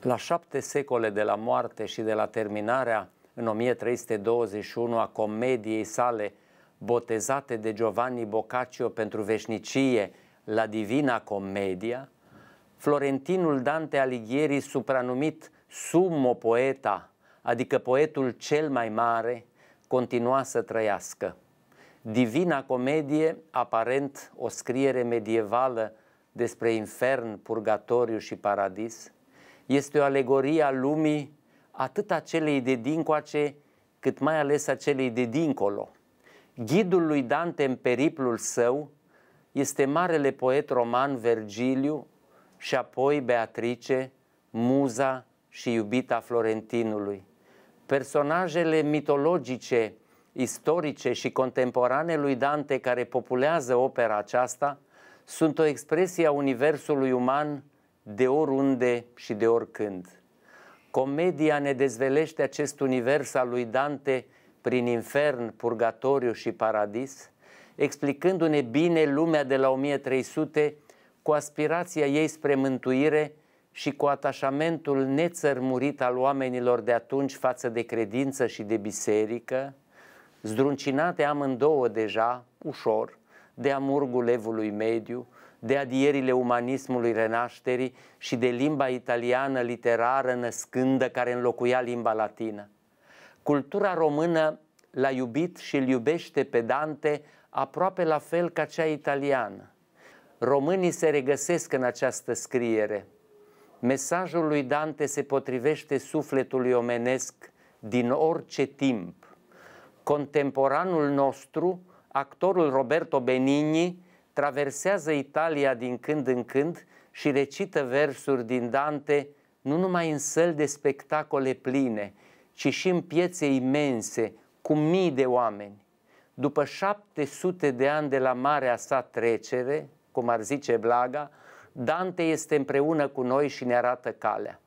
La șapte secole de la moarte și de la terminarea în 1321 a comediei sale botezate de Giovanni Boccaccio pentru veșnicie la Divina Comedia, Florentinul Dante Alighieri, supranumit Summo Poeta, adică poetul cel mai mare, continua să trăiască. Divina Comedie, aparent o scriere medievală despre infern, purgatoriu și paradis, este o alegorie a lumii atât a celei de dincoace, cât mai ales a celei de dincolo. Ghidul lui Dante în periplul său este marele poet roman Vergiliu și apoi Beatrice, muza și iubita Florentinului. Personajele mitologice, istorice și contemporane lui Dante care populează opera aceasta sunt o expresie a universului uman de oriunde și de oricând. Comedia ne dezvelește acest univers al lui Dante prin infern, purgatoriu și paradis, explicându-ne bine lumea de la 1300 cu aspirația ei spre mântuire și cu atașamentul nețărmurit al oamenilor de atunci față de credință și de biserică, zdruncinate amândouă deja, ușor, de amurgul evului mediu, de adierile umanismului renașterii și de limba italiană literară născândă care înlocuia limba latină. Cultura română l-a iubit și îl iubește pe Dante aproape la fel ca cea italiană. Românii se regăsesc în această scriere. Mesajul lui Dante se potrivește sufletului omenesc din orice timp. Contemporanul nostru actorul Roberto Benigni traversează Italia din când în când și recită versuri din Dante nu numai în săl de spectacole pline, ci și în piețe imense, cu mii de oameni. După 700 de ani de la marea sa trecere, cum ar zice Blaga, Dante este împreună cu noi și ne arată calea.